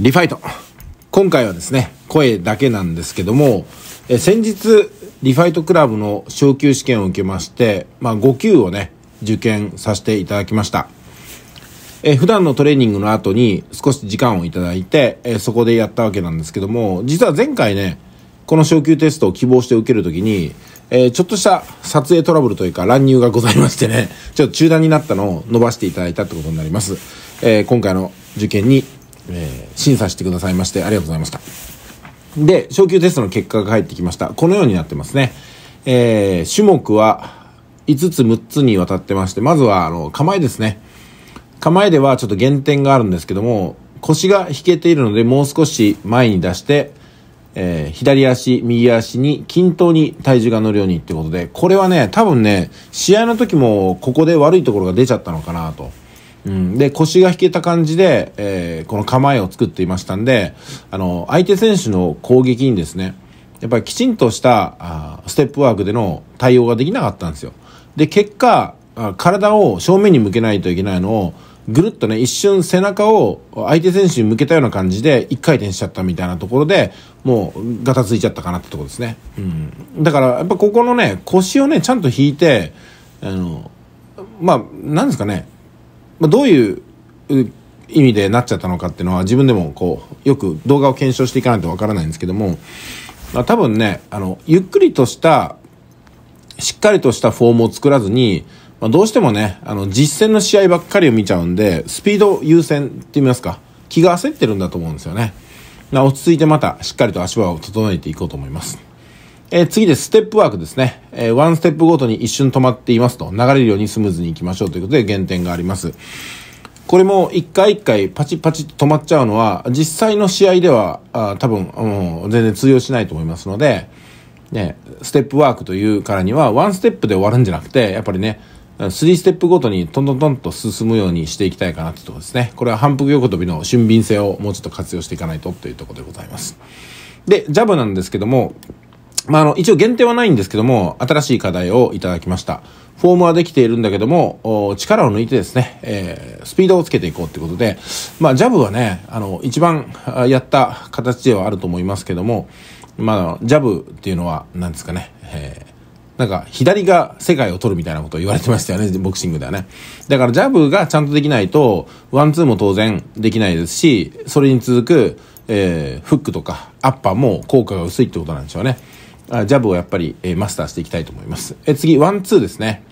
リファイト。今回はですね、声だけなんですけども、え先日、リファイトクラブの昇級試験を受けまして、まあ、5級をね、受験させていただきました。え普段のトレーニングの後に少し時間をいただいて、えそこでやったわけなんですけども、実は前回ね、この昇級テストを希望して受けるときに、えー、ちょっとした撮影トラブルというか乱入がございましてね、ちょっと中断になったのを伸ばしていただいたってことになります。えー、今回の受験にえー、審査してくださいまして、ありがとうございました。で、昇級テストの結果が入ってきました。このようになってますね。えー、種目は5つ6つにわたってまして、まずは、あの、構えですね。構えではちょっと減点があるんですけども、腰が引けているので、もう少し前に出して、えー、左足、右足に均等に体重が乗るようにってことで、これはね、多分ね、試合の時もここで悪いところが出ちゃったのかなと。うん、で、腰が引けた感じで、えー、この構えを作っていましたんで、あの、相手選手の攻撃にですね、やっぱりきちんとしたあステップワークでの対応ができなかったんですよ。で、結果、体を正面に向けないといけないのを、ぐるっとね、一瞬背中を相手選手に向けたような感じで、一回転しちゃったみたいなところで、もう、ガタついちゃったかなってとこですね。うん。だから、やっぱここのね、腰をね、ちゃんと引いて、あの、まあ、なんですかね、まあ、どういう意味でなっちゃったのかっていうのは自分でもこうよく動画を検証していかないとわからないんですけども、まあ、多分ねあのゆっくりとしたしっかりとしたフォームを作らずに、まあ、どうしてもねあの実戦の試合ばっかりを見ちゃうんでスピード優先って言いますか気が焦ってるんだと思うんですよね。落ち着いてまたしっかりと足場を整えていこうと思います。えー、次です。ステップワークですね。えー、ワンステップごとに一瞬止まっていますと、流れるようにスムーズに行きましょうということで減点があります。これも一回一回パチパチと止まっちゃうのは、実際の試合では、あ多分、うん、全然通用しないと思いますので、ね、ステップワークというからには、ワンステップで終わるんじゃなくて、やっぱりね、3ステップごとにトントントンと進むようにしていきたいかなというところですね。これは反復横跳びの俊敏性をもうちょっと活用していかないとというところでございます。で、ジャブなんですけども、まあ、あの、一応限定はないんですけども、新しい課題をいただきました。フォームはできているんだけども、力を抜いてですね、えー、スピードをつけていこうってことで、まあ、ジャブはね、あの、一番やった形ではあると思いますけども、まあ、ジャブっていうのは、なんですかね、えーなんか、左が世界を取るみたいなことを言われてましたよね、ボクシングではね。だから、ジャブがちゃんとできないと、ワンツーも当然できないですし、それに続く、えー、フックとか、アッパーも効果が薄いってことなんでしょうね。あジャブをやっぱり、えー、マスターしていきたいと思います。えー、次、ワンツーですね。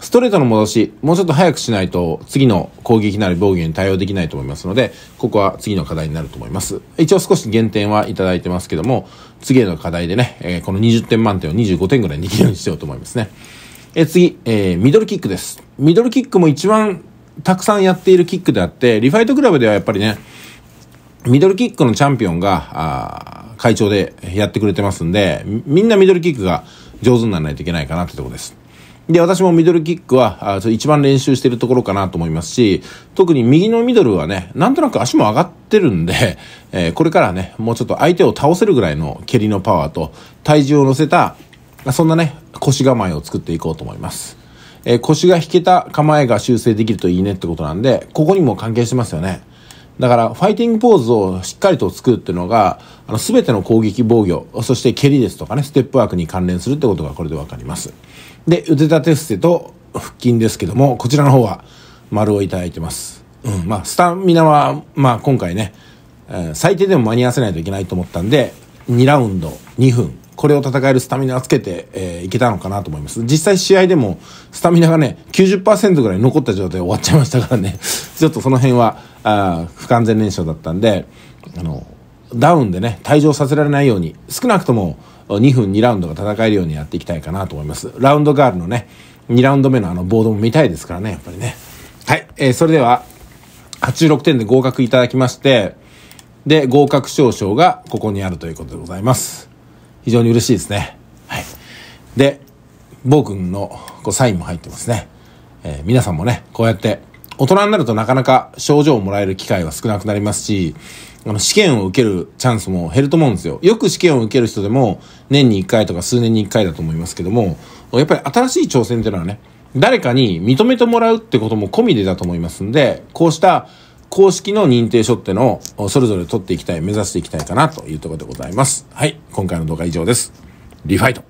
ストレートの戻し、もうちょっと早くしないと、次の攻撃なり防御に対応できないと思いますので、ここは次の課題になると思います。一応少し減点はいただいてますけども、次への課題でね、えー、この20点満点を25点ぐらいにできるようにしようと思いますね。えー、次、えー、ミドルキックです。ミドルキックも一番たくさんやっているキックであって、リファイトクラブではやっぱりね、ミドルキックのチャンピオンが、会長でやってくれてますんで、みんなミドルキックが上手にならないといけないかなってとこです。で、私もミドルキックは、あ一番練習してるところかなと思いますし、特に右のミドルはね、なんとなく足も上がってるんで、えー、これからね、もうちょっと相手を倒せるぐらいの蹴りのパワーと、体重を乗せた、そんなね、腰構えを作っていこうと思います。えー、腰が引けた構えが修正できるといいねってことなんで、ここにも関係してますよね。だから、ファイティングポーズをしっかりと作るっていうのが、あの、すべての攻撃防御、そして蹴りですとかね、ステップワークに関連するってことがこれでわかります。で、腕立て伏せと腹筋ですけども、こちらの方は丸をいただいてます。うん、まあ、スタミナは、まあ今回ね、えー、最低でも間に合わせないといけないと思ったんで、2ラウンド2分これを戦えるスタミナをつけて、えー、いけたのかなと思います。実際試合でも、スタミナがね、90%ぐらい残った状態で終わっちゃいましたからね、ちょっとその辺は、あ不完全燃焼だったんで、あの、ダウンでね、退場させられないように、少なくとも2分2ラウンドが戦えるようにやっていきたいかなと思います。ラウンドガールのね、2ラウンド目のあのボードも見たいですからね、やっぱりね。はい、えー、それでは、86点で合格いただきまして、で、合格証書がここにあるということでございます。非常に嬉しいですね。はい。で、暴君のこうサインも入ってますね。えー、皆さんもね、こうやって、大人になるとなかなか症状をもらえる機会は少なくなりますし、あの、試験を受けるチャンスも減ると思うんですよ。よく試験を受ける人でも、年に1回とか数年に1回だと思いますけども、やっぱり新しい挑戦っていうのはね、誰かに認めてもらうってことも込みでだと思いますんで、こうした公式の認定書ってのをそれぞれ取っていきたい、目指していきたいかなというところでございます。はい、今回の動画は以上です。リファイト